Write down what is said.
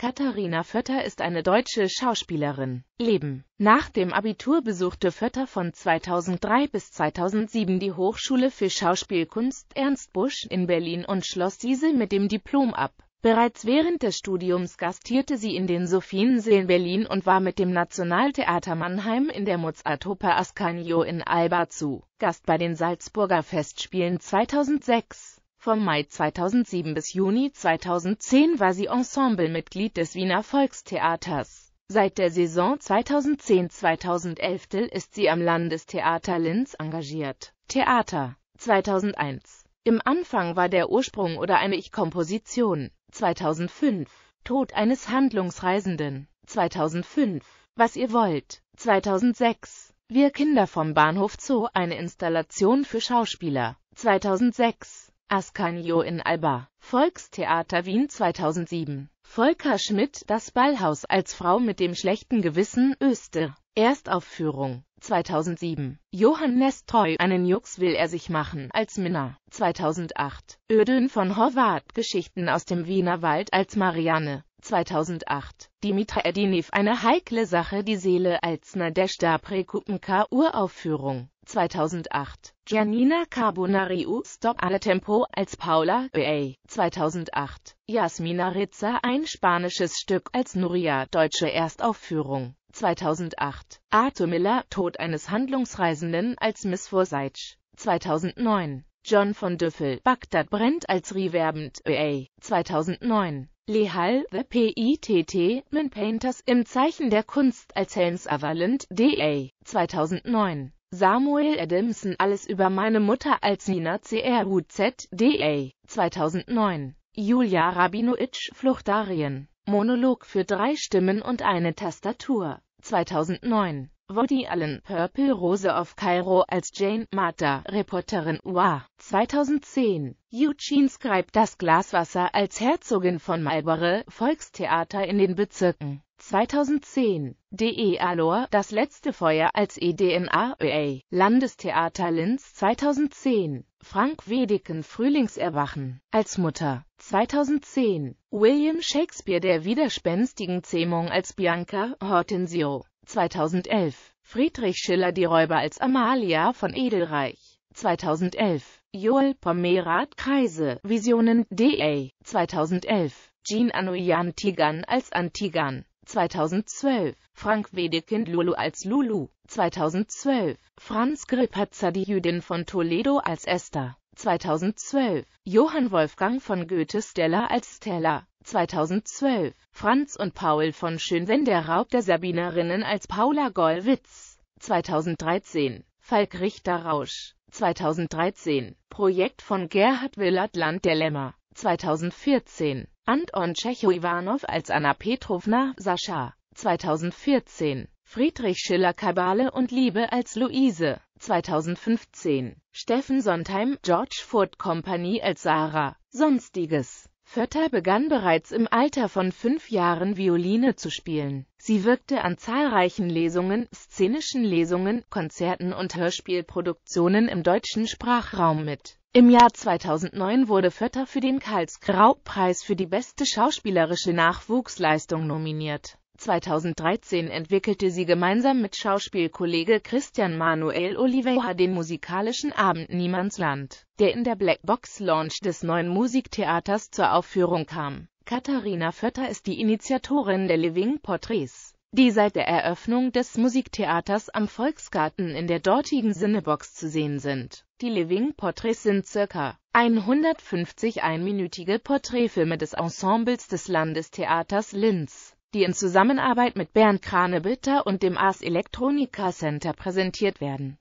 Katharina Fötter ist eine deutsche Schauspielerin. Leben. Nach dem Abitur besuchte Fötter von 2003 bis 2007 die Hochschule für Schauspielkunst Ernst Busch in Berlin und schloss diese mit dem Diplom ab. Bereits während des Studiums gastierte sie in den Sophienseelen Berlin und war mit dem Nationaltheater Mannheim in der Mozartoper Ascanio in Alba zu Gast bei den Salzburger Festspielen 2006. Von Mai 2007 bis Juni 2010 war sie Ensemblemitglied des Wiener Volkstheaters. Seit der Saison 2010-2011 ist sie am Landestheater Linz engagiert. Theater 2001 Im Anfang war der Ursprung oder eine Ich-Komposition 2005 Tod eines Handlungsreisenden 2005 Was ihr wollt 2006 Wir Kinder vom Bahnhof Zoo, eine Installation für Schauspieler 2006 Ascanio in Alba, Volkstheater Wien 2007. Volker Schmidt, Das Ballhaus als Frau mit dem schlechten Gewissen, Öste. Erstaufführung 2007. Johannes Treu, einen Jux will er sich machen, als Minna 2008. Ödön von Horvath, Geschichten aus dem Wiener Wald als Marianne 2008. Dimitar Edinev eine heikle Sache die Seele als Nadeshda Prekupnka Uraufführung. 2008. Janina Carbonariu Stop alle Tempo als Paula A. 2008. Jasmina Ritza ein spanisches Stück als Nuria deutsche Erstaufführung. 2008. Arthur Miller Tod eines Handlungsreisenden als Miss Forsythe. 2009. John von Düffel Bagdad brennt als Reverbend A. 2009. Lehal, The PITT, Men Painters, im Zeichen der Kunst als Helms Avalent, DA, 2009. Samuel Adamson, Alles über meine Mutter als Nina CRUZ, DA, 2009. Julia Rabinowitsch, Fluchtarien, Monolog für drei Stimmen und eine Tastatur, 2009. Woody Allen Purple Rose of Cairo als Jane Mata, Reporterin UA. 2010. Eugene Scribe Das Glaswasser als Herzogin von Marlborough, Volkstheater in den Bezirken. 2010. DE Alor Das letzte Feuer als EDNA, ÖA. Landestheater Linz 2010. Frank Wedeken Frühlingserwachen als Mutter. 2010. William Shakespeare der widerspenstigen Zähmung als Bianca Hortensio. 2011, Friedrich Schiller Die Räuber als Amalia von Edelreich, 2011, Joel Pomerat Kreise, Visionen, D.A., 2011, Jean Anoyan Tigan als Antigan, 2012, Frank Wedekind Lulu als Lulu, 2012, Franz Gripatzer die Jüdin von Toledo als Esther, 2012, Johann Wolfgang von Goethe Stella als Stella, 2012, Franz und Paul von Schönwenn der Raub der Sabinerinnen als Paula Gollwitz, 2013, Falk Richter Rausch, 2013, Projekt von Gerhard Willert Land der Lämmer, 2014, Anton Tschecho-Ivanov als Anna Petrovna, Sascha, 2014, Friedrich Schiller Kabale und Liebe als Luise, 2015, Steffen Sondheim, George Ford Company als Sarah, Sonstiges, Vötter begann bereits im Alter von fünf Jahren Violine zu spielen. Sie wirkte an zahlreichen Lesungen, szenischen Lesungen, Konzerten und Hörspielproduktionen im deutschen Sprachraum mit. Im Jahr 2009 wurde Vötter für den Karls-Grau-Preis für die beste schauspielerische Nachwuchsleistung nominiert. 2013 entwickelte sie gemeinsam mit Schauspielkollege Christian Manuel Oliveira den musikalischen Abend Niemandsland, der in der Blackbox Launch des neuen Musiktheaters zur Aufführung kam. Katharina Fötter ist die Initiatorin der Living Portraits, die seit der Eröffnung des Musiktheaters am Volksgarten in der dortigen Sinnebox zu sehen sind. Die Living Portraits sind ca. 150 einminütige Porträtfilme des Ensembles des Landestheaters Linz die in Zusammenarbeit mit Bernd Kranebitter und dem Ars Electronica Center präsentiert werden.